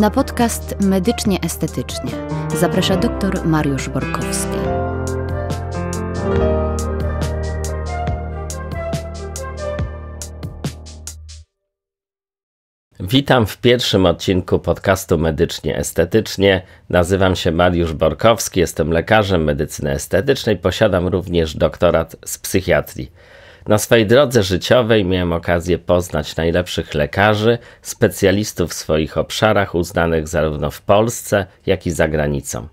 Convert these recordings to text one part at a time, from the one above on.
Na podcast Medycznie Estetycznie zaprasza dr Mariusz Borkowski. Witam w pierwszym odcinku podcastu Medycznie Estetycznie. Nazywam się Mariusz Borkowski, jestem lekarzem medycyny estetycznej, posiadam również doktorat z psychiatrii. Na swojej drodze życiowej miałem okazję poznać najlepszych lekarzy, specjalistów w swoich obszarach uznanych zarówno w Polsce, jak i za granicą.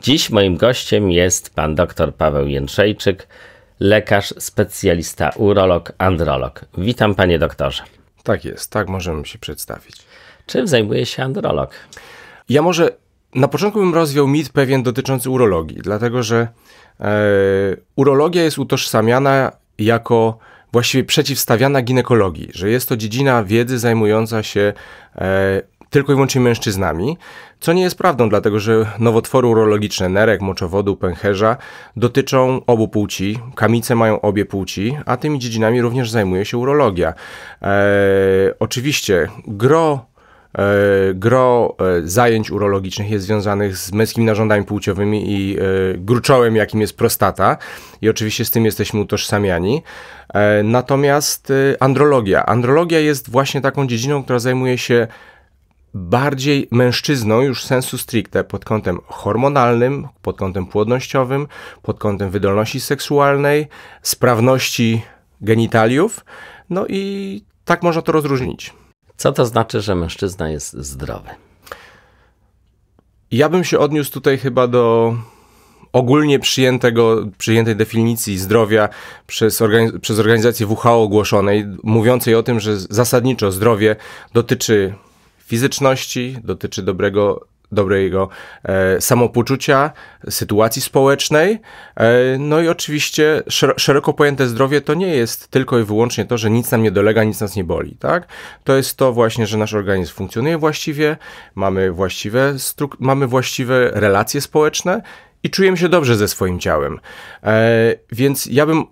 Dziś moim gościem jest pan dr Paweł Jędrzejczyk, lekarz, specjalista, urolog, androlog. Witam panie doktorze. Tak jest, tak możemy się przedstawić. Czym zajmuje się androlog? Ja może na początku bym rozwiał mit pewien dotyczący urologii, dlatego że e, urologia jest utożsamiana jako właściwie przeciwstawiana ginekologii, że jest to dziedzina wiedzy zajmująca się e, tylko i wyłącznie mężczyznami, co nie jest prawdą, dlatego że nowotwory urologiczne nerek, moczowodu, pęcherza dotyczą obu płci, kamice mają obie płci, a tymi dziedzinami również zajmuje się urologia. E, oczywiście gro E, gro e, zajęć urologicznych jest związanych z męskimi narządami płciowymi i e, gruczołem, jakim jest prostata. I oczywiście z tym jesteśmy utożsamiani. Natomiast andrologia. Andrologia jest właśnie taką dziedziną, która zajmuje się bardziej mężczyzną już sensu stricte pod kątem hormonalnym, pod kątem płodnościowym, pod kątem wydolności seksualnej, sprawności genitaliów. No i tak można to rozróżnić. Co to znaczy, że mężczyzna jest zdrowy? Ja bym się odniósł tutaj chyba do ogólnie przyjętego, przyjętej definicji zdrowia przez, organiz przez organizację WHO ogłoszonej, mówiącej o tym, że zasadniczo zdrowie dotyczy fizyczności, dotyczy dobrego dobrego e, samopoczucia, sytuacji społecznej. E, no i oczywiście szer szeroko pojęte zdrowie to nie jest tylko i wyłącznie to, że nic nam nie dolega, nic nas nie boli, tak? To jest to właśnie, że nasz organizm funkcjonuje właściwie, mamy właściwe, mamy właściwe relacje społeczne i czujemy się dobrze ze swoim ciałem. E, więc ja bym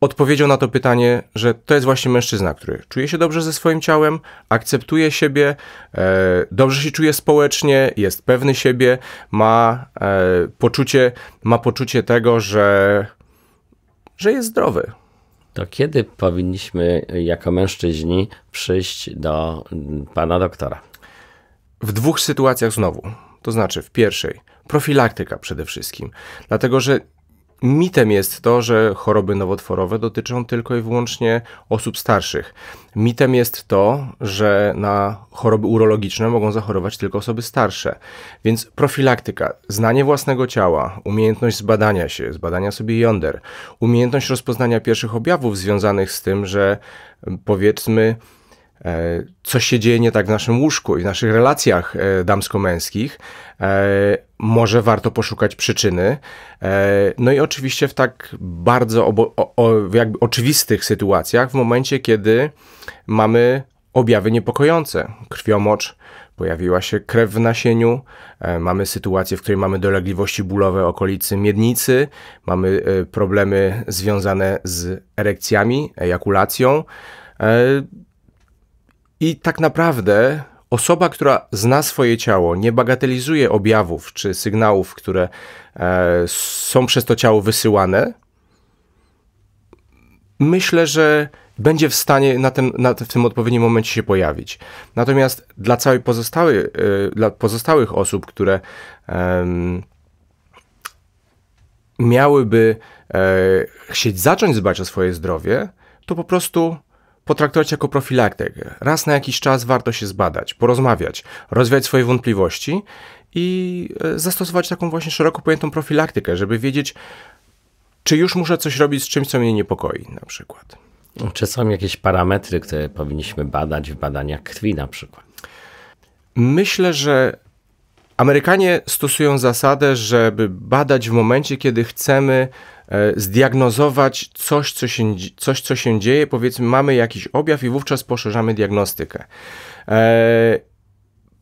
odpowiedział na to pytanie, że to jest właśnie mężczyzna, który czuje się dobrze ze swoim ciałem, akceptuje siebie, e, dobrze się czuje społecznie, jest pewny siebie, ma, e, poczucie, ma poczucie tego, że, że jest zdrowy. To kiedy powinniśmy jako mężczyźni przyjść do pana doktora? W dwóch sytuacjach znowu. To znaczy, w pierwszej, profilaktyka przede wszystkim, dlatego że Mitem jest to, że choroby nowotworowe dotyczą tylko i wyłącznie osób starszych. Mitem jest to, że na choroby urologiczne mogą zachorować tylko osoby starsze. Więc profilaktyka, znanie własnego ciała, umiejętność zbadania się, zbadania sobie jąder, umiejętność rozpoznania pierwszych objawów związanych z tym, że powiedzmy, E, co się dzieje nie tak w naszym łóżku i w naszych relacjach e, damsko-męskich, e, może warto poszukać przyczyny. No i oczywiście w tak bardzo obo- o, o, jakby oczywistych sytuacjach, w momencie kiedy mamy objawy niepokojące, krwiomocz, pojawiła się krew w nasieniu, mamy sytuację, w której mamy dolegliwości bólowe okolicy miednicy, mamy problemy związane z erekcjami, ejakulacją. I tak naprawdę osoba, która zna swoje ciało, nie bagatelizuje objawów czy sygnałów, które e, są przez to ciało wysyłane, myślę, że będzie w stanie na tym, na, w tym odpowiednim momencie się pojawić. Natomiast dla całej pozostałej, e, dla pozostałych osób, które miałyby e, chcieć zacząć dbać o swoje zdrowie, to po prostu potraktować jako profilaktykę. Raz na jakiś czas warto się zbadać, porozmawiać, rozwiać swoje wątpliwości i e, zastosować taką właśnie szeroko pojętą profilaktykę, żeby wiedzieć, czy już muszę coś robić z czymś, co mnie niepokoi na przykład. Czy są jakieś parametry, które powinniśmy badać w badaniach krwi na przykład? Myślę, że Amerykanie stosują zasadę, żeby badać w momencie, kiedy chcemy E, zdiagnozować coś co, się, coś, co się dzieje, powiedzmy, mamy jakiś objaw i wówczas poszerzamy diagnostykę. E,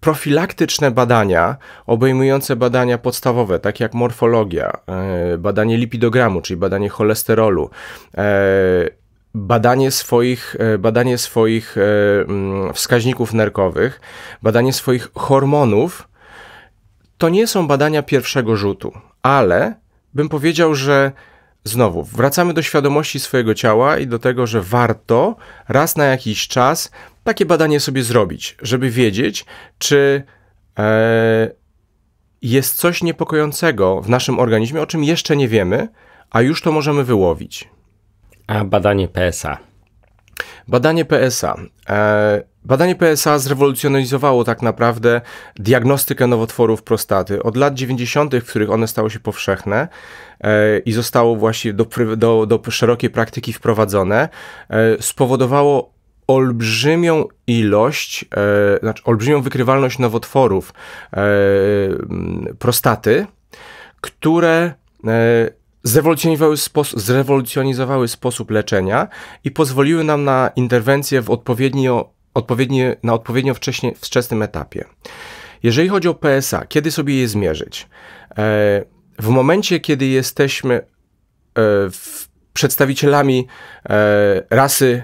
profilaktyczne badania, obejmujące badania podstawowe, takie jak morfologia, e, badanie lipidogramu, czyli badanie cholesterolu, badanie swoich, badanie swoich mm, wskaźników nerkowych, badanie swoich hormonów, to nie są badania pierwszego rzutu, ale bym powiedział, że Znowu, wracamy do świadomości swojego ciała i do tego, że warto raz na jakiś czas takie badanie sobie zrobić, żeby wiedzieć, czy e, jest coś niepokojącego w naszym organizmie, o czym jeszcze nie wiemy, a już to możemy wyłowić. A badanie PSA Badanie PSA. E, badanie PSA zrewolucjonizowało tak naprawdę diagnostykę nowotworów prostaty. Od lat 90., w których one stało się powszechne e, i zostało właśnie do, do, do szerokiej praktyki wprowadzone, e, spowodowało olbrzymią ilość, znaczy olbrzymią wykrywalność nowotworów prostaty, które zrewolucjonizowały, spos zrewolucjonizowały sposób leczenia i pozwoliły nam na interwencję w odpowiednio, na odpowiednio wcześnie, wczesnym etapie. Jeżeli chodzi o PSA, kiedy sobie je zmierzyć? E, w momencie, kiedy jesteśmy e, przedstawicielami e, rasy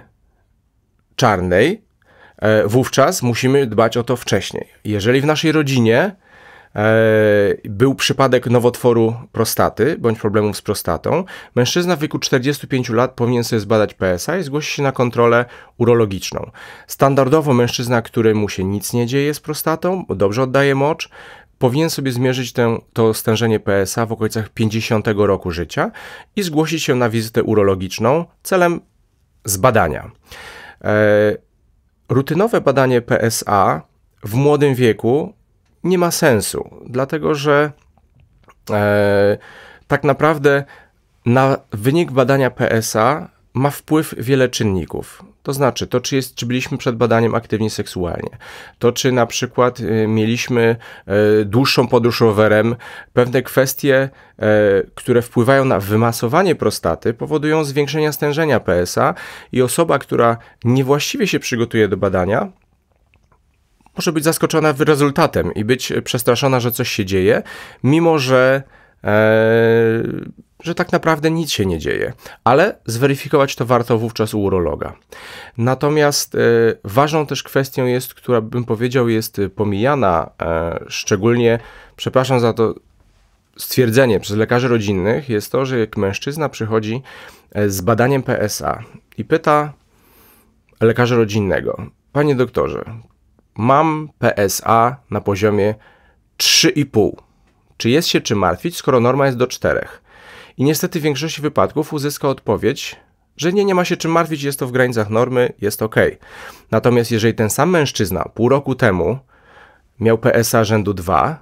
czarnej, wówczas musimy dbać o to wcześniej. Jeżeli w naszej rodzinie E, był przypadek nowotworu prostaty bądź problemów z prostatą. Mężczyzna w wieku 45 lat powinien sobie zbadać PSA i zgłosić się na kontrolę urologiczną. Standardowo mężczyzna, któremu się nic nie dzieje z prostatą, bo dobrze oddaje mocz, powinien sobie zmierzyć tę, to stężenie PSA w okolicach 50 roku życia i zgłosić się na wizytę urologiczną celem zbadania. E, rutynowe badanie PSA w młodym wieku nie ma sensu, dlatego że e, tak naprawdę na wynik badania PSA ma wpływ wiele czynników. To znaczy, to czy, jest, czy byliśmy przed badaniem aktywni seksualnie, to czy na przykład y, mieliśmy y, dłuższą podróż rowerem, pewne kwestie, y, które wpływają na wymasowanie prostaty, powodują zwiększenie stężenia PSA i osoba, która niewłaściwie się przygotuje do badania, może być zaskoczona rezultatem i być przestraszona, że coś się dzieje, mimo że, e, że tak naprawdę nic się nie dzieje. Ale zweryfikować to warto wówczas u urologa. Natomiast e, ważną też kwestią jest, która bym powiedział jest pomijana, e, szczególnie, przepraszam za to, stwierdzenie przez lekarzy rodzinnych jest to, że jak mężczyzna przychodzi e, z badaniem PSA i pyta lekarza rodzinnego, panie doktorze, mam PSA na poziomie 3,5. Czy jest się czy martwić, skoro norma jest do 4? I niestety w większości wypadków uzyska odpowiedź, że nie, nie ma się czym martwić, jest to w granicach normy, jest ok. Natomiast jeżeli ten sam mężczyzna pół roku temu miał PSA rzędu 2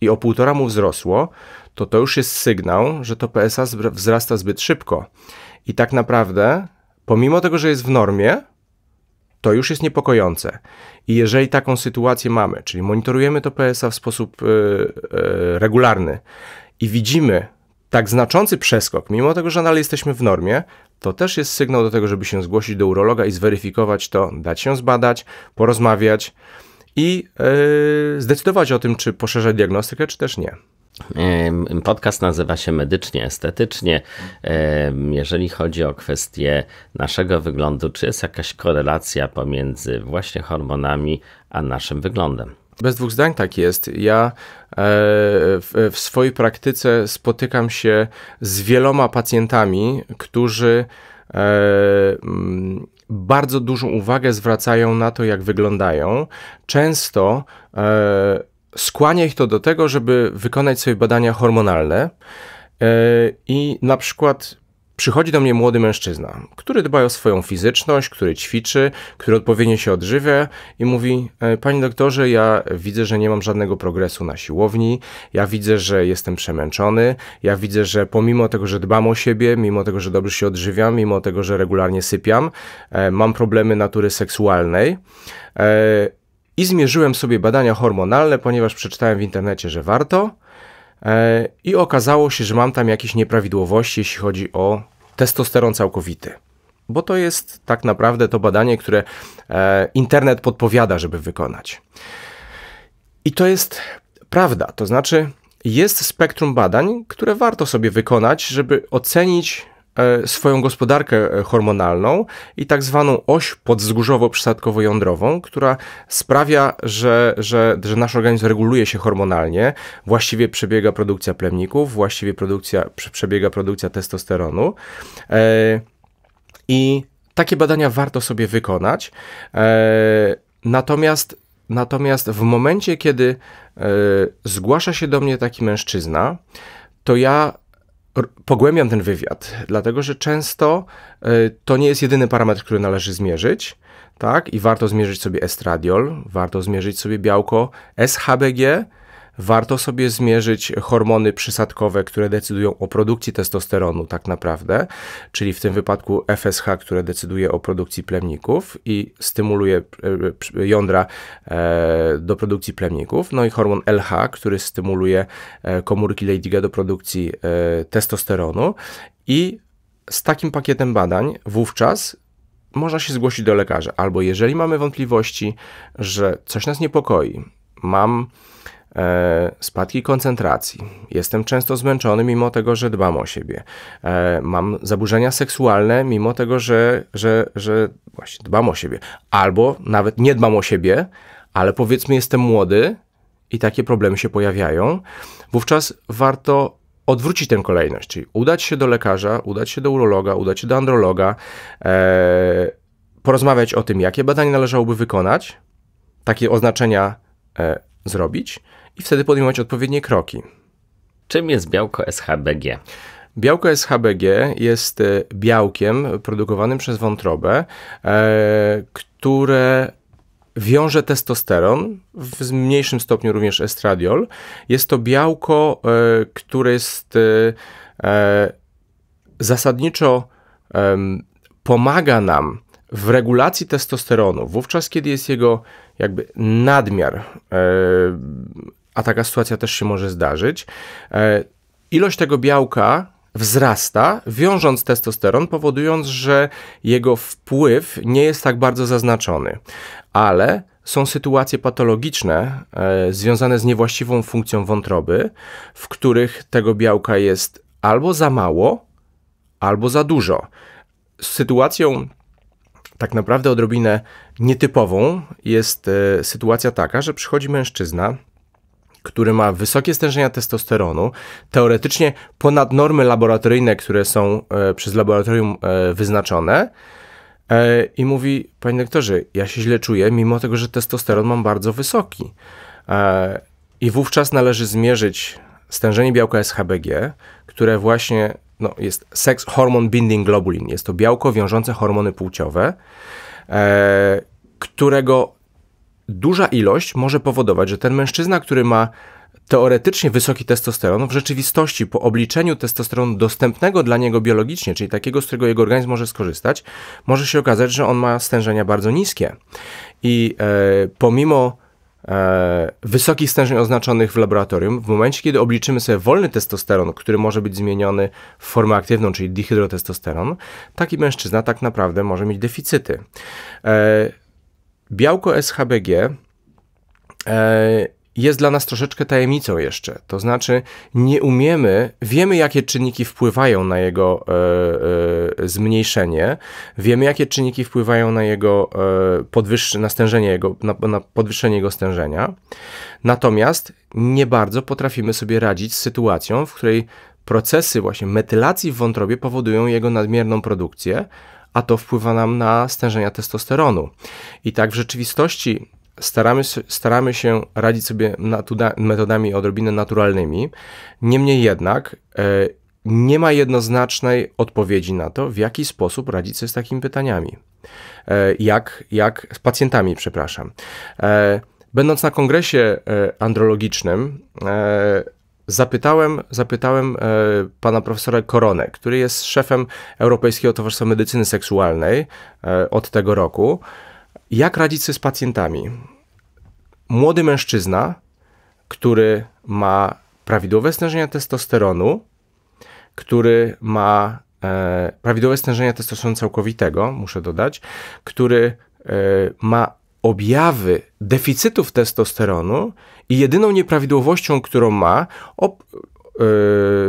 i o półtora mu wzrosło, to to już jest sygnał, że to PSA wzrasta zbyt szybko. I tak naprawdę, pomimo tego, że jest w normie, to już jest niepokojące. I jeżeli taką sytuację mamy, czyli monitorujemy to PSA w sposób yy, yy, regularny i widzimy tak znaczący przeskok, mimo tego, że nadal jesteśmy w normie, to też jest sygnał do tego, żeby się zgłosić do urologa i zweryfikować to, dać się zbadać, porozmawiać i yy, zdecydować o tym, czy poszerzać diagnostykę, czy też nie. Podcast nazywa się Medycznie Estetycznie. Jeżeli chodzi o kwestię naszego wyglądu, czy jest jakaś korelacja pomiędzy właśnie hormonami a naszym wyglądem? Bez dwóch zdań tak jest. Ja e, w, w swojej praktyce spotykam się z wieloma pacjentami, którzy e, bardzo dużą uwagę zwracają na to, jak wyglądają. Często e, skłania ich to do tego, żeby wykonać sobie badania hormonalne. E, I na przykład Przychodzi do mnie młody mężczyzna, który dba o swoją fizyczność, który ćwiczy, który odpowiednio się odżywia i mówi: e, Panie doktorze, ja widzę, że nie mam żadnego progresu na siłowni, ja widzę, że jestem przemęczony, ja widzę, że pomimo tego, że dbam o siebie, mimo tego, że dobrze się odżywiam, mimo tego, że regularnie sypiam, e, mam problemy natury seksualnej. E, I zmierzyłem sobie badania hormonalne, ponieważ przeczytałem w internecie, że warto. I okazało się, że mam tam jakieś nieprawidłowości, jeśli chodzi o testosteron całkowity. Bo to jest tak naprawdę to badanie, które e, internet podpowiada, żeby wykonać. I to jest prawda, to znaczy jest spektrum badań, które warto sobie wykonać, żeby ocenić E, swoją gospodarkę e, hormonalną i tak zwaną oś podzgórzowo-przysadkowo-jądrową, która sprawia, że, że, że nasz organizm reguluje się hormonalnie, właściwie przebiega produkcja plemników, właściwie produkcja, przebiega produkcja testosteronu. E, I takie badania warto sobie wykonać. Natomiast, natomiast w momencie, kiedy zgłasza się do mnie taki mężczyzna, to ja pogłębiam ten wywiad, dlatego że często y, to nie jest jedyny parametr, który należy zmierzyć. Tak, i warto zmierzyć sobie estradiol, warto zmierzyć sobie białko SHBG, warto sobie zmierzyć hormony przysadkowe, które decydują o produkcji testosteronu tak naprawdę, czyli w tym wypadku FSH, które decyduje o produkcji plemników i stymuluje e, e, jądra e, do produkcji plemników, no i hormon LH, który stymuluje komórki Leydiga do produkcji testosteronu i z takim pakietem badań wówczas można się zgłosić do lekarza, albo jeżeli mamy wątpliwości, że coś nas niepokoi, mam E, spadki koncentracji. Jestem często zmęczony, mimo tego, że dbam o siebie. E, mam zaburzenia seksualne, mimo tego, że, że, że właśnie dbam o siebie. Albo nawet nie dbam o siebie, ale powiedzmy, jestem młody i takie problemy się pojawiają. Wówczas warto odwrócić tę kolejność, czyli udać się do lekarza, udać się do urologa, udać się do androloga, e, porozmawiać o tym, jakie badania należałoby wykonać, takie oznaczenia e, zrobić i wtedy podejmować odpowiednie kroki. Czym jest białko SHBG? Białko SHBG jest e, białkiem produkowanym przez wątrobę, e, które wiąże testosteron, w mniejszym stopniu również estradiol. Jest to białko, e, które jest zasadniczo pomaga nam w regulacji testosteronu, wówczas kiedy jest jego jakby nadmiar a taka sytuacja też się może zdarzyć, e, ilość tego białka wzrasta, wiążąc testosteron, powodując, że jego wpływ nie jest tak bardzo zaznaczony. Ale są sytuacje patologiczne e, związane z niewłaściwą funkcją wątroby, w których tego białka jest albo za mało, albo za dużo. Z sytuacją tak naprawdę odrobinę nietypową jest e, sytuacja taka, że przychodzi mężczyzna, który ma wysokie stężenia testosteronu, teoretycznie ponad normy laboratoryjne, które są e, przez laboratorium e, wyznaczone. E, I mówi, panie doktorze, ja się źle czuję, mimo tego, że testosteron mam bardzo wysoki. I wówczas należy zmierzyć stężenie białka SHBG, które właśnie no, jest sex hormone binding globulin. Jest to białko wiążące hormony płciowe, którego duża ilość może powodować, że ten mężczyzna, który ma teoretycznie wysoki testosteron, w rzeczywistości po obliczeniu testosteronu dostępnego dla niego biologicznie, czyli takiego, z którego jego organizm może skorzystać, może się okazać, że on ma stężenia bardzo niskie. I e, pomimo e, wysokich stężeń oznaczonych w laboratorium, w momencie, kiedy obliczymy sobie wolny testosteron, który może być zmieniony w formę aktywną, czyli dihydrotestosteron, taki mężczyzna tak naprawdę może mieć deficyty. E, białko SHBG e, jest dla nas troszeczkę tajemnicą jeszcze. To znaczy, nie umiemy, wiemy, jakie czynniki wpływają na jego e, e, zmniejszenie, wiemy, jakie czynniki wpływają na jego podwyższenie, na stężenie jego, na, na podwyższenie jego stężenia. Natomiast nie bardzo potrafimy sobie radzić z sytuacją, w której procesy właśnie metylacji w wątrobie powodują jego nadmierną produkcję, a to wpływa nam na stężenia testosteronu. I tak w rzeczywistości staramy, staramy się radzić sobie metodami odrobinę naturalnymi. Niemniej jednak e, nie ma jednoznacznej odpowiedzi na to, w jaki sposób radzić sobie z takimi pytaniami. E, jak, jak z pacjentami, przepraszam. E, będąc na kongresie andrologicznym, zapytałem, zapytałem e, pana profesora Koronę, który jest szefem Europejskiego Towarzystwa Medycyny Seksualnej e, od tego roku, jak radzić sobie z pacjentami. Młody mężczyzna, który ma prawidłowe stężenia testosteronu, który ma e, prawidłowe stężenia testosteronu całkowitego, muszę dodać, który e, ma objawy deficytów testosteronu i jedyną nieprawidłowością, którą ma op, yy,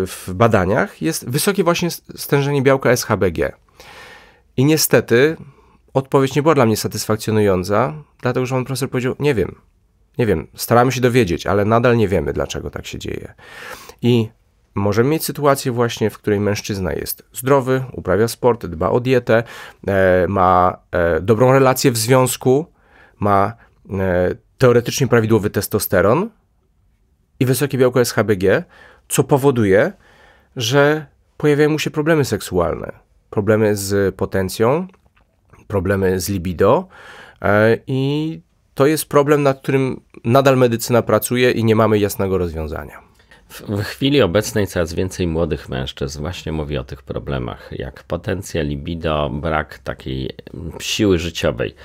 w badaniach, jest wysokie właśnie stężenie białka SHBG. I niestety odpowiedź nie była dla mnie satysfakcjonująca, dlatego że on profesor powiedział: Nie wiem, nie wiem, staramy się dowiedzieć, ale nadal nie wiemy, dlaczego tak się dzieje. I Możemy mieć sytuację właśnie, w której mężczyzna jest zdrowy, uprawia sport, dba o dietę, e, ma e, dobrą relację w związku, ma teoretycznie prawidłowy testosteron i wysokie białko SHBG, co powoduje, że pojawiają mu się problemy seksualne, problemy z potencją, problemy z libido e, i to jest problem, nad którym nadal medycyna pracuje i nie mamy jasnego rozwiązania. W, chwili obecnej coraz więcej młodych mężczyzn właśnie mówi o tych problemach, jak potencja, libido, brak takiej siły życiowej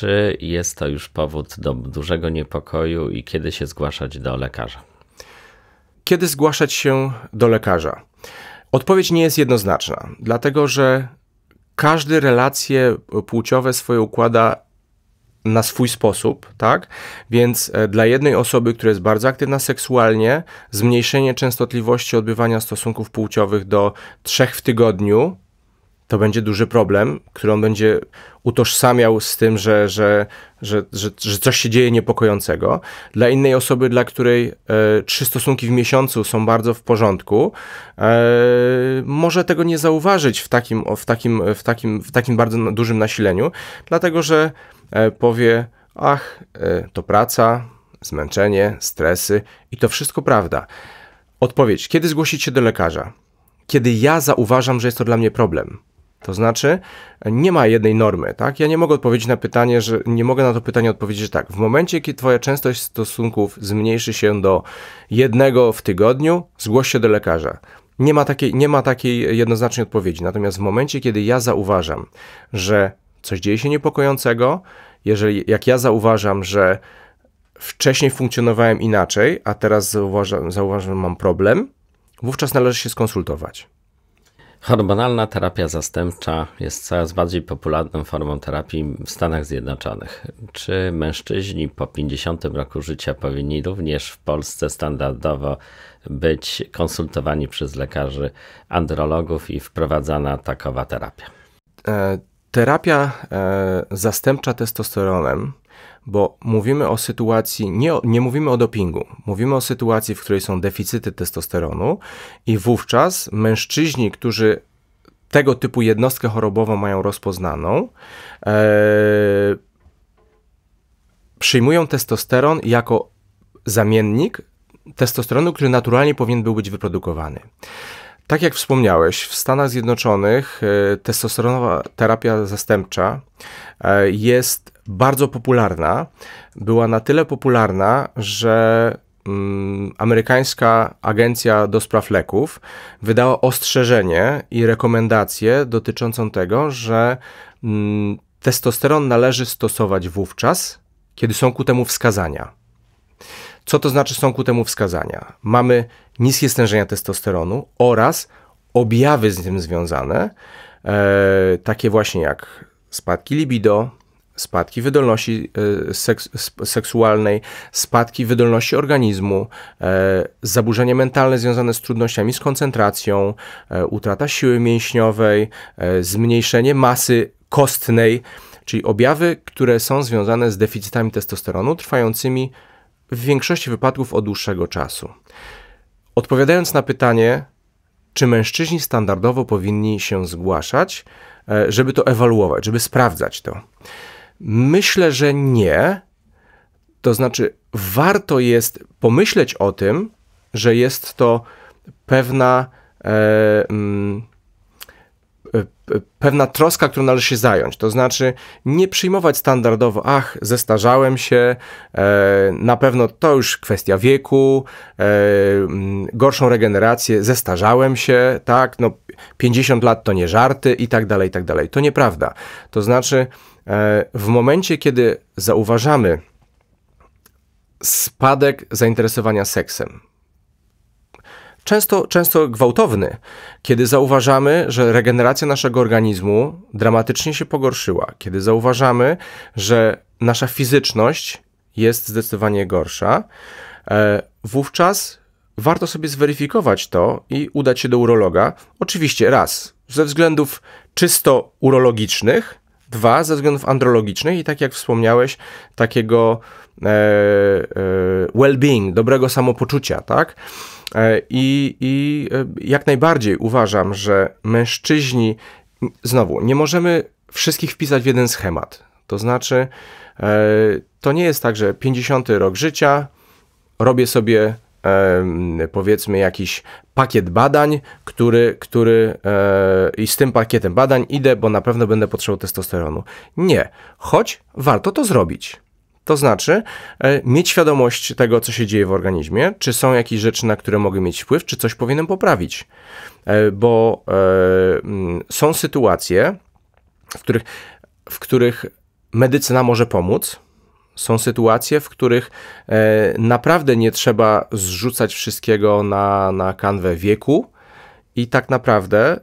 czy jest to już powód do dużego niepokoju i kiedy się zgłaszać do lekarza? Kiedy zgłaszać się do lekarza? Odpowiedź nie jest jednoznaczna, dlatego że każdy relacje płciowe swoje układa na swój sposób, tak? Więc e, dla jednej osoby, która jest bardzo aktywna seksualnie, zmniejszenie częstotliwości odbywania stosunków płciowych do trzech w tygodniu to będzie duży problem, który on będzie utożsamiał z tym, że, że, że, że, że coś się dzieje niepokojącego. Dla innej osoby, dla której e, trzy stosunki w miesiącu są bardzo w porządku, e, może tego nie zauważyć w takim, w, takim, w, takim, w takim bardzo dużym nasileniu, dlatego że e, powie: Ach, e, to praca, zmęczenie, stresy i to wszystko prawda. Odpowiedź: kiedy zgłosić się do lekarza? Kiedy ja zauważam, że jest to dla mnie problem to znaczy, nie ma jednej normy, tak? Ja nie mogę odpowiedzieć na pytanie, że nie mogę na to pytanie odpowiedzieć że tak. W momencie, kiedy twoja częstość stosunków zmniejszy się do jednego w tygodniu, zgłoś się do lekarza. Nie ma takiej, nie ma takiej jednoznacznej odpowiedzi. Natomiast w momencie, kiedy ja zauważam, że coś dzieje się niepokojącego, jeżeli jak ja zauważam, że wcześniej funkcjonowałem inaczej, a teraz zauważam, zauważam mam problem, wówczas należy się skonsultować. Hormonalna terapia zastępcza jest coraz bardziej popularną formą terapii w Stanach Zjednoczonych. Czy mężczyźni po 50 roku życia powinni również w Polsce standardowo być konsultowani przez lekarzy andrologów i wprowadzana takowa terapia? E, terapia e, zastępcza testosteronem bo mówimy o sytuacji, nie, nie mówimy o dopingu, mówimy o sytuacji, w której są deficyty testosteronu i wówczas mężczyźni, którzy tego typu jednostkę chorobową mają rozpoznaną, e, przyjmują testosteron jako zamiennik testosteronu, który naturalnie powinien był być wyprodukowany. Tak jak wspomniałeś, w Stanach Zjednoczonych e, testosteronowa terapia zastępcza e, jest bardzo popularna. Była na tyle popularna, że mm, amerykańska agencja do spraw leków wydała ostrzeżenie i rekomendację dotyczącą tego, że mm, testosteron należy stosować wówczas, kiedy są ku temu wskazania. Co to znaczy są ku temu wskazania? Mamy niskie stężenia testosteronu oraz objawy z tym związane, e, takie właśnie jak spadki libido, spadki wydolności e, seks, seksualnej, spadki wydolności organizmu, e, zaburzenia mentalne związane z trudnościami z koncentracją, e, utrata siły mięśniowej, zmniejszenie masy kostnej, czyli objawy, które są związane z deficytami testosteronu trwającymi w większości wypadków od dłuższego czasu. Odpowiadając na pytanie, czy mężczyźni standardowo powinni się zgłaszać, żeby to ewaluować, żeby sprawdzać to. Myślę, że nie. To znaczy, warto jest pomyśleć o tym, że jest to pewna, e, m, mm, e, pewna troska, którą należy się zająć. To znaczy, nie przyjmować standardowo, ach, zestarzałem się, e, na pewno to już kwestia wieku, e, mm, gorszą regenerację, zestarzałem się, tak, no 50 lat to nie żarty i tak dalej, i tak dalej. To nieprawda. To znaczy, E, w momencie, kiedy zauważamy spadek zainteresowania seksem, często, często gwałtowny, kiedy zauważamy, że regeneracja naszego organizmu dramatycznie się pogorszyła, kiedy zauważamy, że nasza fizyczność jest zdecydowanie gorsza, e, wówczas warto sobie zweryfikować to i udać się do urologa. Oczywiście raz, ze względów czysto urologicznych, Dwa, ze względów andrologicznych i tak jak wspomniałeś, takiego e, e, well-being, dobrego samopoczucia, tak? E, I, I e, jak najbardziej uważam, że mężczyźni, znowu, nie możemy wszystkich wpisać w jeden schemat. To znaczy, e, to nie jest tak, że 50 rok życia, robię sobie powiedzmy jakiś pakiet badań, który, który e, i z tym pakietem badań idę, bo na pewno będę potrzebował testosteronu. Nie, choć warto to zrobić. To znaczy, e, mieć świadomość tego, co się dzieje w organizmie, czy są jakieś rzeczy, na które mogę mieć wpływ, czy coś powinienem poprawić. E, bo są sytuacje, w których, w których medycyna może pomóc, są sytuacje, w których e, naprawdę nie trzeba zrzucać wszystkiego na, na kanwę wieku i tak naprawdę e,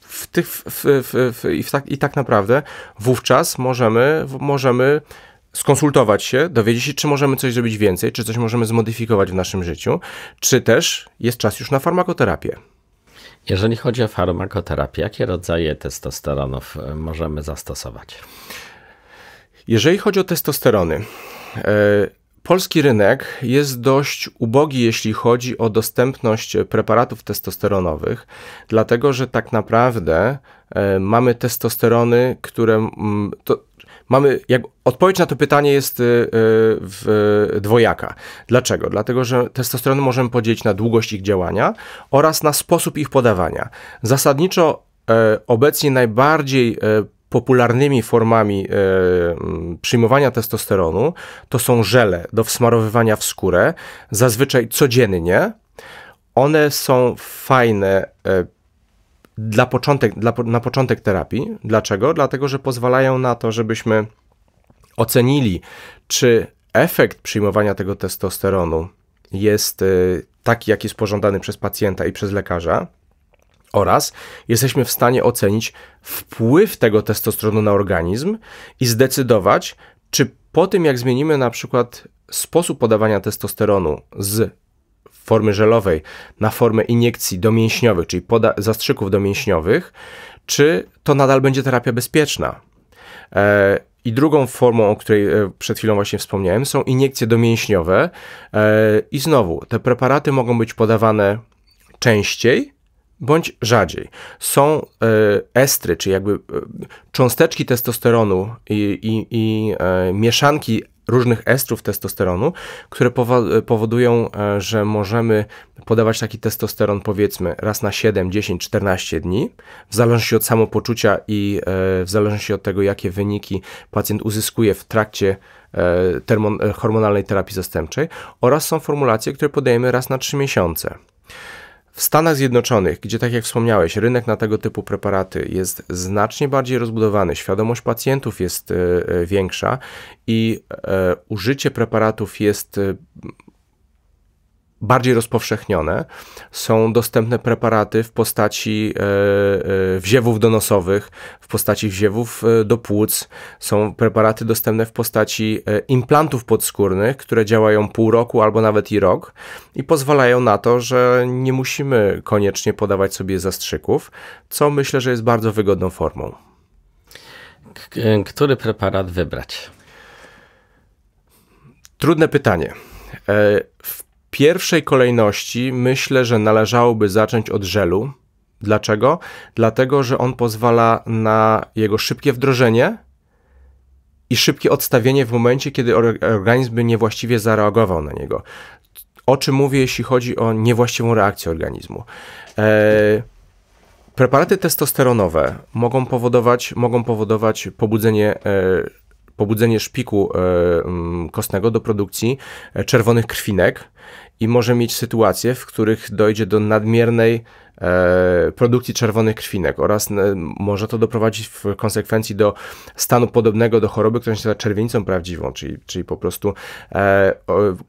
w tych, w, w, w, i, tak, i tak naprawdę wówczas możemy, możemy skonsultować się, dowiedzieć się, czy możemy coś zrobić więcej, czy coś możemy zmodyfikować w naszym życiu, czy też jest czas już na farmakoterapię. Jeżeli chodzi o farmakoterapię, jakie rodzaje testosteronów e, możemy zastosować? Jeżeli chodzi o testosterony, e, polski rynek jest dość ubogi, jeśli chodzi o dostępność preparatów testosteronowych, dlatego że tak naprawdę e, mamy testosterony, które. Mm, to, mamy, jak, odpowiedź na to pytanie jest e, w, dwojaka. Dlaczego? Dlatego, że testosterony możemy podzielić na długość ich działania oraz na sposób ich podawania. Zasadniczo obecnie najbardziej popularnymi formami e, przyjmowania testosteronu to są żele do wsmarowywania w skórę, zazwyczaj codziennie. One są fajne e, dla początek, dla, na początek terapii. Dlaczego? Dlatego, że pozwalają na to, żebyśmy ocenili, czy efekt przyjmowania tego testosteronu jest e, taki, jaki jest pożądany przez pacjenta i przez lekarza oraz jesteśmy w stanie ocenić wpływ tego testosteronu na organizm i zdecydować, czy po tym jak zmienimy na przykład sposób podawania testosteronu z formy żelowej na formę iniekcji domięśniowych, czyli poda- zastrzyków domięśniowych, czy to nadal będzie terapia bezpieczna. E i drugą formą, o której e, przed chwilą właśnie wspomniałem, są iniekcje domięśniowe. E, I znowu, te preparaty mogą być podawane częściej, bądź rzadziej. Są e, estry, czy jakby e, cząsteczki testosteronu i, i, i e, mieszanki różnych estrów testosteronu, które powodują, że możemy podawać taki testosteron powiedzmy raz na 7, 10, 14 dni, w zależności od samopoczucia i w zależności od tego, jakie wyniki pacjent uzyskuje w trakcie hormonalnej terapii zastępczej oraz są formulacje, które podajemy raz na 3 miesiące. W Stanach Zjednoczonych, gdzie tak jak wspomniałeś, rynek na tego typu preparaty jest znacznie bardziej rozbudowany, świadomość pacjentów jest e, e, większa i e, użycie preparatów jest bardziej rozpowszechnione. Są dostępne preparaty w postaci e, e, wziewów donosowych, w postaci wziewów e, do płuc. Są preparaty dostępne w postaci implantów podskórnych, które działają pół roku albo nawet i rok i pozwalają na to, że nie musimy koniecznie podawać sobie zastrzyków, co myślę, że jest bardzo wygodną formą. który preparat wybrać? Trudne pytanie. W pierwszej kolejności myślę, że należałoby zacząć od żelu. Dlaczego? Dlatego, że on pozwala na jego szybkie wdrożenie i szybkie odstawienie w momencie, kiedy organizm by niewłaściwie zareagował na niego. O czym mówię, jeśli chodzi o niewłaściwą reakcję organizmu. Eee, preparaty testosteronowe mogą powodować, mogą powodować pobudzenie e, pobudzenie szpiku e, kostnego do produkcji e, czerwonych krwinek, i może mieć sytuacje, w których dojdzie do nadmiernej e, produkcji czerwonych krwinek oraz e, może to doprowadzić w konsekwencji do stanu podobnego do choroby, która się nazywa czerwienicą prawdziwą, czyli, czyli po prostu e,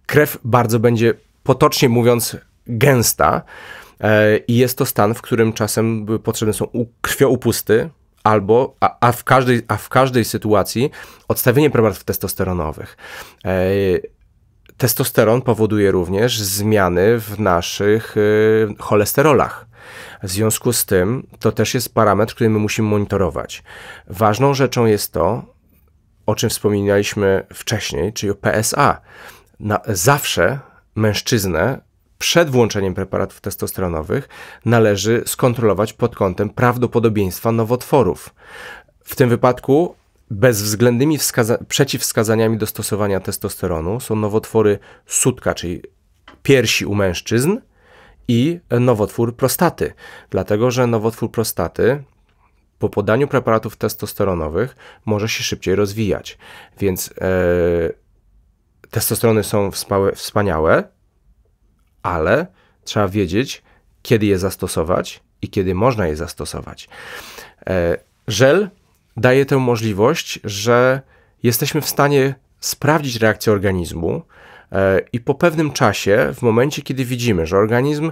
krew bardzo będzie potocznie mówiąc gęsta i jest to stan, w którym czasem potrzebne są krwioupusty, albo, a, a, w każdej, a w każdej sytuacji odstawienie preparatów testosteronowych. Testosteron powoduje również zmiany w naszych y, cholesterolach. W związku z tym to też jest parametr, który my musimy monitorować. Ważną rzeczą jest to, o czym wspominaliśmy wcześniej, czyli o PSA. Na, zawsze mężczyznę przed włączeniem preparatów testosteronowych należy skontrolować pod kątem prawdopodobieństwa nowotworów. W tym wypadku Bezwzględnymi przeciwwskazaniami do stosowania testosteronu są nowotwory sutka, czyli piersi u mężczyzn i nowotwór prostaty, dlatego że nowotwór prostaty po podaniu preparatów testosteronowych może się szybciej rozwijać. Więc e, testosterony są wspaniałe, ale trzeba wiedzieć, kiedy je zastosować i kiedy można je zastosować. E, żel daje tę możliwość, że jesteśmy w stanie sprawdzić reakcję organizmu e, i po pewnym czasie, w momencie, kiedy widzimy, że organizm, e,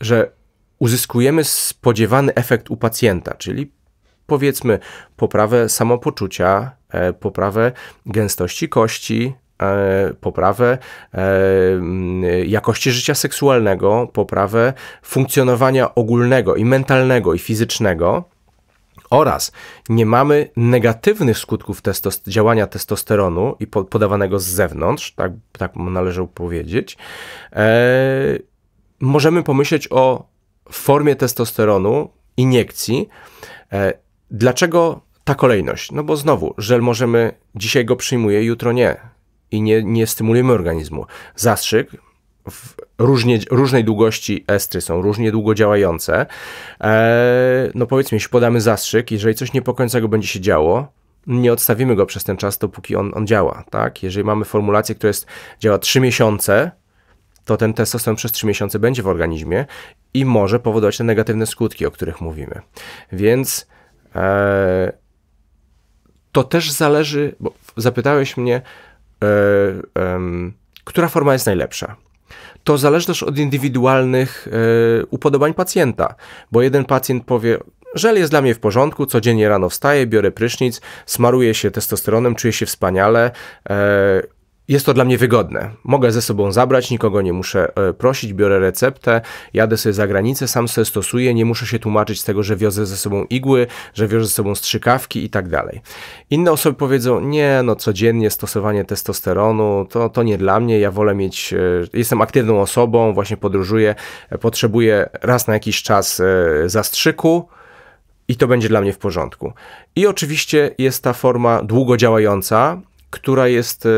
że uzyskujemy spodziewany efekt u pacjenta, czyli powiedzmy poprawę samopoczucia, e, poprawę gęstości kości, poprawę mm, jakości życia seksualnego, poprawę funkcjonowania ogólnego i mentalnego i fizycznego, oraz nie mamy negatywnych skutków działania testosteronu i po podawanego z zewnątrz, tak, tak należy powiedzieć, e możemy pomyśleć o formie testosteronu, iniekcji. E dlaczego ta kolejność? No bo znowu, żel możemy, dzisiaj go przyjmuje, jutro nie. I nie, nie stymulujemy organizmu. Zastrzyk w, różnie, różnej długości estry są, różnie długo działające. E, no powiedzmy, jeśli podamy zastrzyk, jeżeli coś go będzie się działo, nie odstawimy go przez ten czas, dopóki on, on działa, tak? Jeżeli mamy formulację, która jest, działa 3 miesiące, to ten testosteron przez 3 miesiące będzie w organizmie i może powodować te negatywne skutki, o których mówimy. Więc e, to też zależy, bo zapytałeś mnie, e, e, która forma jest najlepsza to zależy też od indywidualnych y, upodobań pacjenta, bo jeden pacjent powie, Żel jest dla mnie w porządku, codziennie rano wstaję, biorę prysznic, smaruję się testosteronem, czuję się wspaniale, e, jest to dla mnie wygodne. Mogę ze sobą zabrać, nikogo nie muszę e, prosić, biorę receptę, jadę sobie za granicę, sam sobie stosuję, nie muszę się tłumaczyć z tego, że wiozę ze sobą igły, że wiozę ze sobą strzykawki i tak dalej. Inne osoby powiedzą, nie, no codziennie stosowanie testosteronu, to, to nie dla mnie, ja wolę mieć, e, jestem aktywną osobą, właśnie podróżuję, e, potrzebuję raz na jakiś czas zastrzyku, i to będzie dla mnie w porządku. I oczywiście jest ta forma długo działająca, która jest, e, e,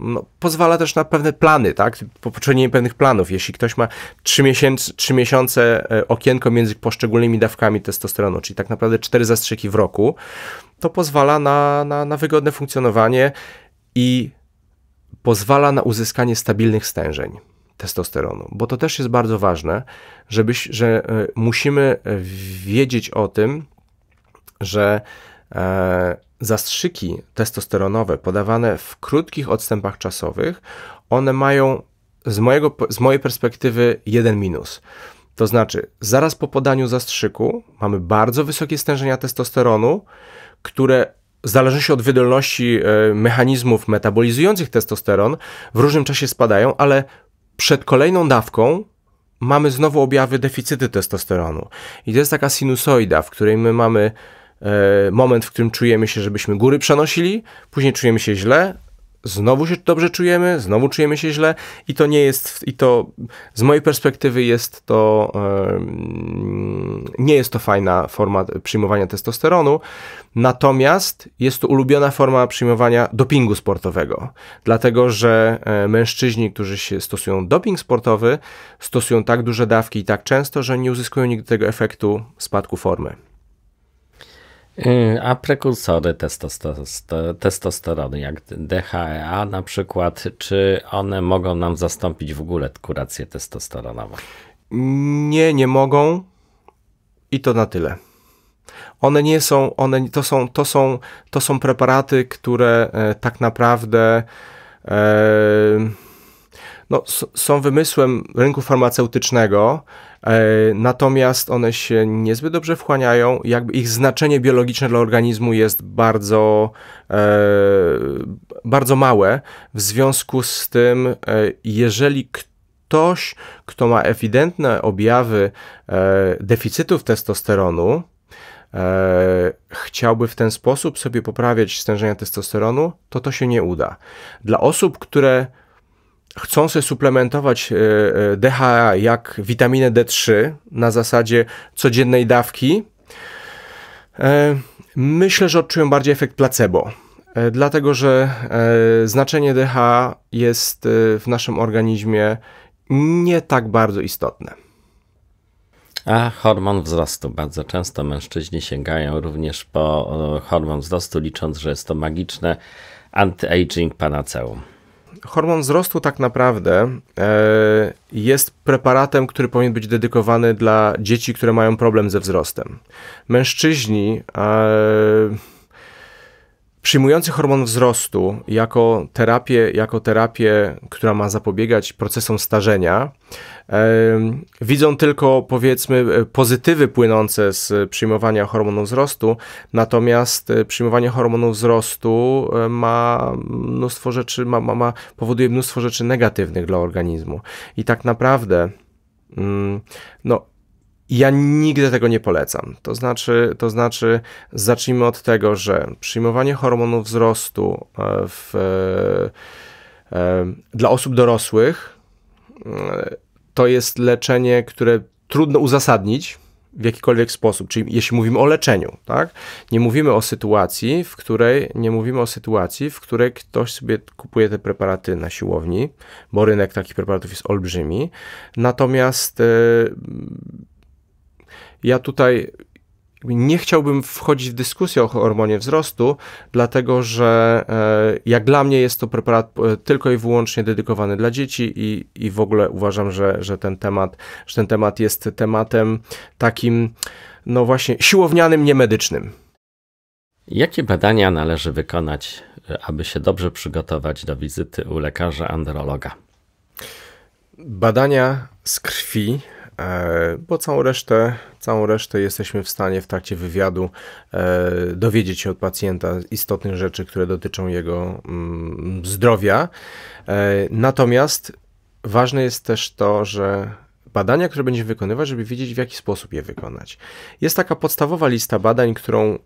no, pozwala też na pewne plany, tak? Poczynienie pewnych planów. Jeśli ktoś ma 3, miesiące, 3 miesiące okienko między poszczególnymi dawkami testosteronu, czyli tak naprawdę 4 zastrzyki w roku, to pozwala na, na, na wygodne funkcjonowanie i pozwala na uzyskanie stabilnych stężeń testosteronu, bo to też jest bardzo ważne, żebyś, że e, musimy wiedzieć o tym, że e, zastrzyki testosteronowe podawane w krótkich odstępach czasowych, one mają z, mojego, z mojej perspektywy jeden minus. To znaczy, zaraz po podaniu zastrzyku mamy bardzo wysokie stężenia testosteronu, które w zależności od wydolności e, mechanizmów metabolizujących testosteron w różnym czasie spadają, ale przed kolejną dawką mamy znowu objawy deficyty testosteronu. I to jest taka sinusoida, w której my mamy E, moment, w którym czujemy się, żebyśmy góry przenosili, później czujemy się źle, znowu się dobrze czujemy, znowu czujemy się źle i to nie jest, i to z mojej perspektywy jest to, nie jest to fajna forma przyjmowania testosteronu, natomiast jest to ulubiona forma przyjmowania dopingu sportowego, dlatego że e, mężczyźni, którzy się stosują doping sportowy, stosują tak duże dawki i tak często, że nie uzyskują nigdy tego efektu spadku formy. Y, a prekursory testosterony, jak DHEA na przykład, czy one mogą nam zastąpić w ogóle kurację testosteronową? Nie, nie mogą. I to na tyle. One nie są, one, to, są, to, są, to są preparaty, które e, tak naprawdę. Yy no, są wymysłem rynku farmaceutycznego, e, natomiast one się niezbyt dobrze wchłaniają, jakby ich znaczenie biologiczne dla organizmu jest bardzo, e, bardzo małe. W związku z tym, e, jeżeli ktoś, kto ma ewidentne objawy deficytów testosteronu, chciałby w ten sposób sobie poprawiać stężenia testosteronu, to to się nie uda. Dla osób, które chcą sobie suplementować e, e, DHA jak witaminę D3 na zasadzie codziennej dawki, e, myślę, że odczują bardziej efekt placebo. Dlatego, że znaczenie DHA jest w naszym organizmie nie tak bardzo istotne. A hormon wzrostu. Bardzo często mężczyźni sięgają również po hormon wzrostu, licząc, że jest to magiczne anti-aging panaceum hormon wzrostu tak naprawdę e, jest preparatem, który powinien być dedykowany dla dzieci, które mają problem ze wzrostem. Mężczyźni. E, przyjmujący hormon wzrostu jako terapię, jako terapię, która ma zapobiegać procesom starzenia, widzą tylko powiedzmy pozytywy płynące z przyjmowania hormonu wzrostu, natomiast e, przyjmowanie hormonu wzrostu e, ma mnóstwo rzeczy, ma, ma, ma powoduje mnóstwo rzeczy negatywnych dla organizmu. I tak naprawdę mm, no, ja nigdy tego nie polecam. To znaczy, to znaczy, zacznijmy od tego, że przyjmowanie hormonów wzrostu e, w, e, e, dla osób dorosłych to jest leczenie, które trudno uzasadnić w jakikolwiek sposób, czyli jeśli mówimy o leczeniu, tak? Nie mówimy o sytuacji, w której nie mówimy o sytuacji, w której ktoś sobie kupuje te preparaty na siłowni, bo rynek takich preparatów jest olbrzymi. Natomiast yy, ja tutaj nie chciałbym wchodzić w dyskusję o hormonie wzrostu, dlatego że e, jak dla mnie jest to preparat e, tylko i wyłącznie dedykowany dla dzieci i, i w ogóle uważam, że, że, ten temat, że ten temat jest tematem takim, no właśnie, siłownianym, niemedycznym. Jakie badania należy wykonać, aby się dobrze przygotować do wizyty u lekarza androloga? Badania z krwi E, bo całą resztę, całą resztę jesteśmy w stanie w trakcie wywiadu e, dowiedzieć się od pacjenta istotnych rzeczy, które dotyczą jego mm, zdrowia. E, natomiast ważne jest też to, że badania, które będzie wykonywać, żeby wiedzieć w jaki sposób je wykonać. Jest taka podstawowa lista badań, którą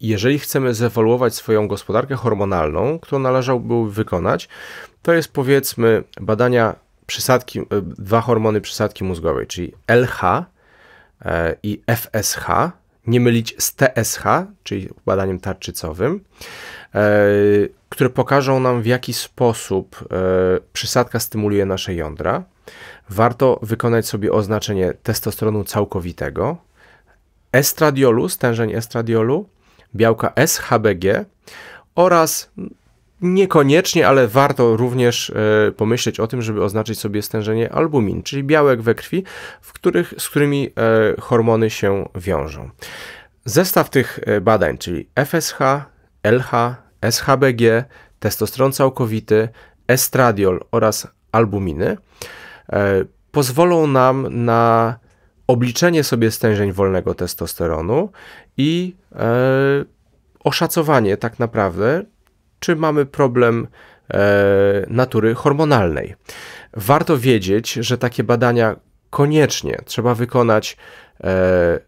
jeżeli chcemy zewaluować swoją gospodarkę hormonalną, którą należałoby wykonać, to jest powiedzmy badania przysadki, e, dwa hormony przysadki mózgowej, czyli LH e, i FSH, nie mylić z TSH, czyli badaniem tarczycowym, e, które pokażą nam w jaki sposób przysadka stymuluje nasze jądra. Warto wykonać sobie oznaczenie testosteronu całkowitego, estradiolu, stężeń estradiolu, białka SHBG oraz Niekoniecznie, ale warto również y, pomyśleć o tym, żeby oznaczyć sobie stężenie albumin, czyli białek we krwi, w których, z którymi y, hormony się wiążą. Zestaw tych e, badań, czyli FSH, LH, SHBG, testosteron całkowity, estradiol oraz albuminy, y, pozwolą nam na obliczenie sobie stężeń wolnego testosteronu i oszacowanie tak naprawdę, czy mamy problem e, natury hormonalnej. Warto wiedzieć, że takie badania koniecznie trzeba wykonać e,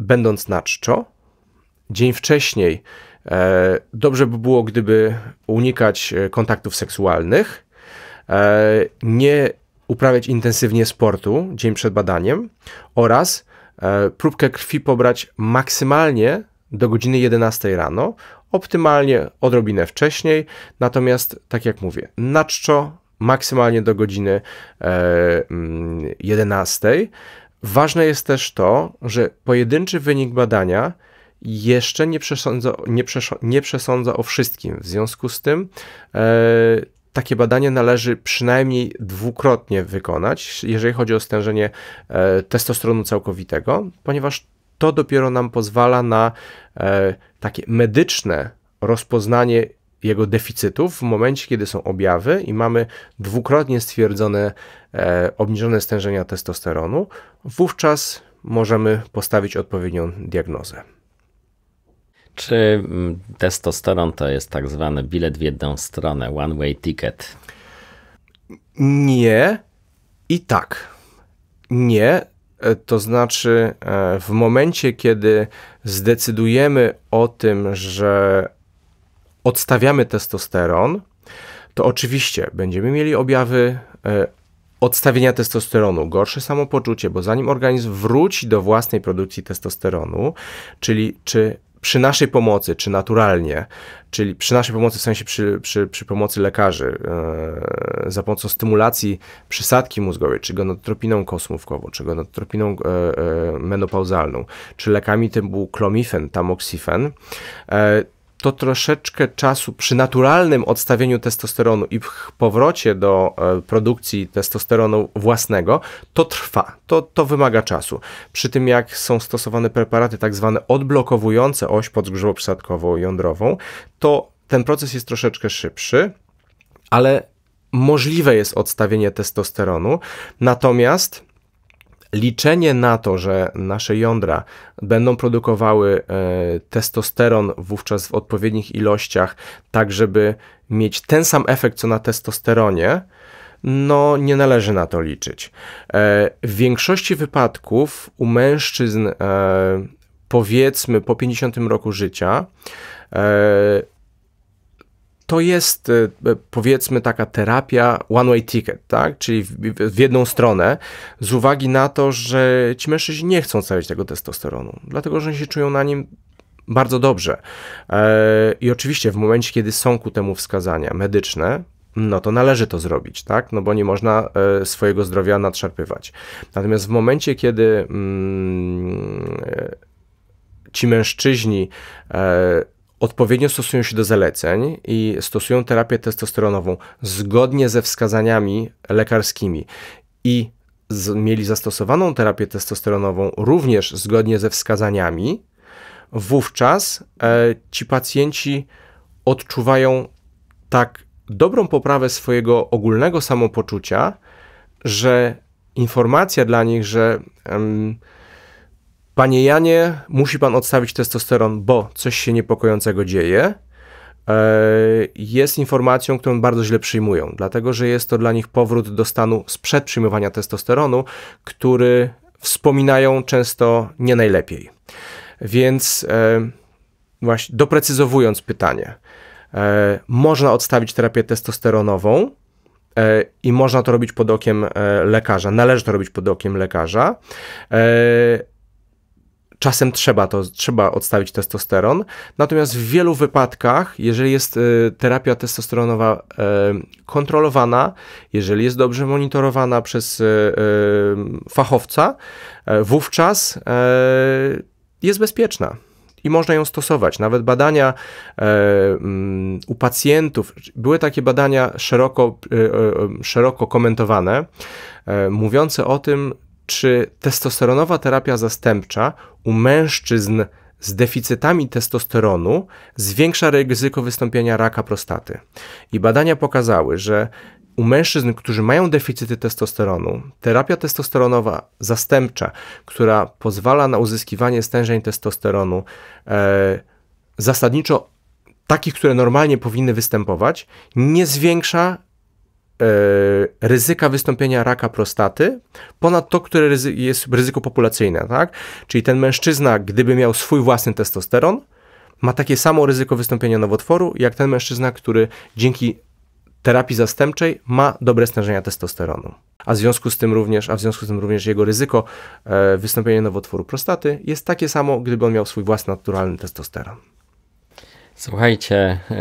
będąc na czczo, dzień wcześniej e, dobrze by było, gdyby unikać kontaktów seksualnych, nie uprawiać intensywnie sportu dzień przed badaniem oraz próbkę krwi pobrać maksymalnie do godziny 11 rano optymalnie odrobinę wcześniej, natomiast tak jak mówię, na czczo maksymalnie do godziny 11. E, mm, Ważne jest też to, że pojedynczy wynik badania jeszcze nie przesądza, nie przesądza, nie przesądza o wszystkim. W związku z tym e, takie badanie należy przynajmniej dwukrotnie wykonać, jeżeli chodzi o stężenie e, testosteronu całkowitego, ponieważ to dopiero nam pozwala na e, takie medyczne rozpoznanie jego deficytów w momencie, kiedy są objawy i mamy dwukrotnie stwierdzone e, obniżone stężenia testosteronu, wówczas możemy postawić odpowiednią diagnozę. Czy mm, testosteron to jest tak zwany bilet w jedną stronę, one way ticket? Nie i tak. Nie, E, to znaczy, e, w momencie, kiedy zdecydujemy o tym, że odstawiamy testosteron, to oczywiście będziemy mieli objawy e, odstawienia testosteronu, gorsze samopoczucie, bo zanim organizm wróci do własnej produkcji testosteronu, czyli czy przy naszej pomocy, czy naturalnie, czyli przy naszej pomocy, w sensie przy, przy, przy pomocy lekarzy, e, za pomocą stymulacji przysadki mózgowej, czy gonotropiną kosmówkową, czy gonotropiną e, e, menopauzalną, czy lekami typu klomifen, tamoxifen, e, to troszeczkę czasu przy naturalnym odstawieniu testosteronu i powrocie do e, produkcji testosteronu własnego, to trwa, to, to wymaga czasu. Przy tym jak są stosowane preparaty tak zwane odblokowujące oś podgrzywoprzysadkowo-jądrową, to ten proces jest troszeczkę szybszy, ale możliwe jest odstawienie testosteronu, natomiast liczenie na to, że nasze jądra będą produkowały e, testosteron wówczas w odpowiednich ilościach, tak żeby mieć ten sam efekt co na testosteronie, no nie należy na to liczyć. E, w większości wypadków u mężczyzn e, powiedzmy po 50 roku życia to jest e, e, powiedzmy taka terapia one-way ticket, tak? czyli w, jedną stronę, z uwagi na to, że ci mężczyźni nie chcą całość tego testosteronu, dlatego że się czują na nim bardzo dobrze. E, I oczywiście w momencie, kiedy są ku temu wskazania medyczne, no to należy to zrobić, tak? No bo nie można swojego zdrowia nadszarpywać. Natomiast w momencie, kiedy mm, ci mężczyźni odpowiednio stosują się do zaleceń i stosują terapię testosteronową zgodnie ze wskazaniami lekarskimi i z, mieli zastosowaną terapię testosteronową również zgodnie ze wskazaniami, wówczas e, ci pacjenci odczuwają tak dobrą poprawę swojego ogólnego samopoczucia, że informacja dla nich, że. Em, Panie Janie, musi pan odstawić testosteron, bo coś się niepokojącego dzieje. E, jest informacją, którą bardzo źle przyjmują, dlatego że jest to dla nich powrót do stanu sprzed przyjmowania testosteronu, który wspominają często nie najlepiej. Więc e, właśnie doprecyzowując pytanie, e, można odstawić terapię testosteronową i można to robić pod okiem lekarza. Należy to robić pod okiem lekarza. Czasem trzeba, to, trzeba odstawić testosteron, natomiast w wielu wypadkach, jeżeli jest y, terapia testosteronowa y, kontrolowana, jeżeli jest dobrze monitorowana przez y, fachowca, wówczas jest bezpieczna i można ją stosować. Nawet badania e, u pacjentów, były takie badania szeroko, e, szeroko komentowane, e, mówiące o tym, czy testosteronowa terapia zastępcza u mężczyzn z deficytami testosteronu zwiększa ryzyko wystąpienia raka prostaty. I badania pokazały, że u mężczyzn, którzy mają deficyty testosteronu, terapia testosteronowa zastępcza, która pozwala na uzyskiwanie stężeń testosteronu e, zasadniczo takich, które normalnie powinny występować, nie zwiększa E, ryzyka wystąpienia raka prostaty ponad to, które jest ryzyko populacyjne, tak? Czyli ten mężczyzna, gdyby miał swój własny testosteron, ma takie samo ryzyko wystąpienia nowotworu, jak ten mężczyzna, który dzięki terapii zastępczej ma dobre stężenia testosteronu. A w związku z tym również, a w związku z tym również jego ryzyko e, wystąpienia nowotworu prostaty jest takie samo, gdyby on miał swój własny naturalny testosteron. Słuchajcie, y,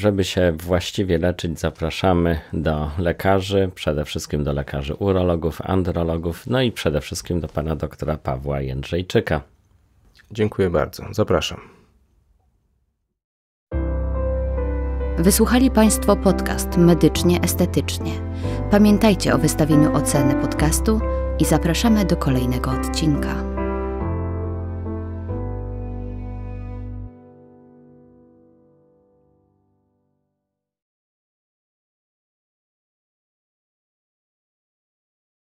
żeby się właściwie leczyć, zapraszamy do lekarzy, przede wszystkim do lekarzy urologów, andrologów, no i przede wszystkim do pana doktora Pawła Jędrzejczyka. Dziękuję bardzo, zapraszam. Wysłuchali Państwo podcast Medycznie Estetycznie. Pamiętajcie o wystawieniu oceny podcastu i zapraszamy do kolejnego odcinka.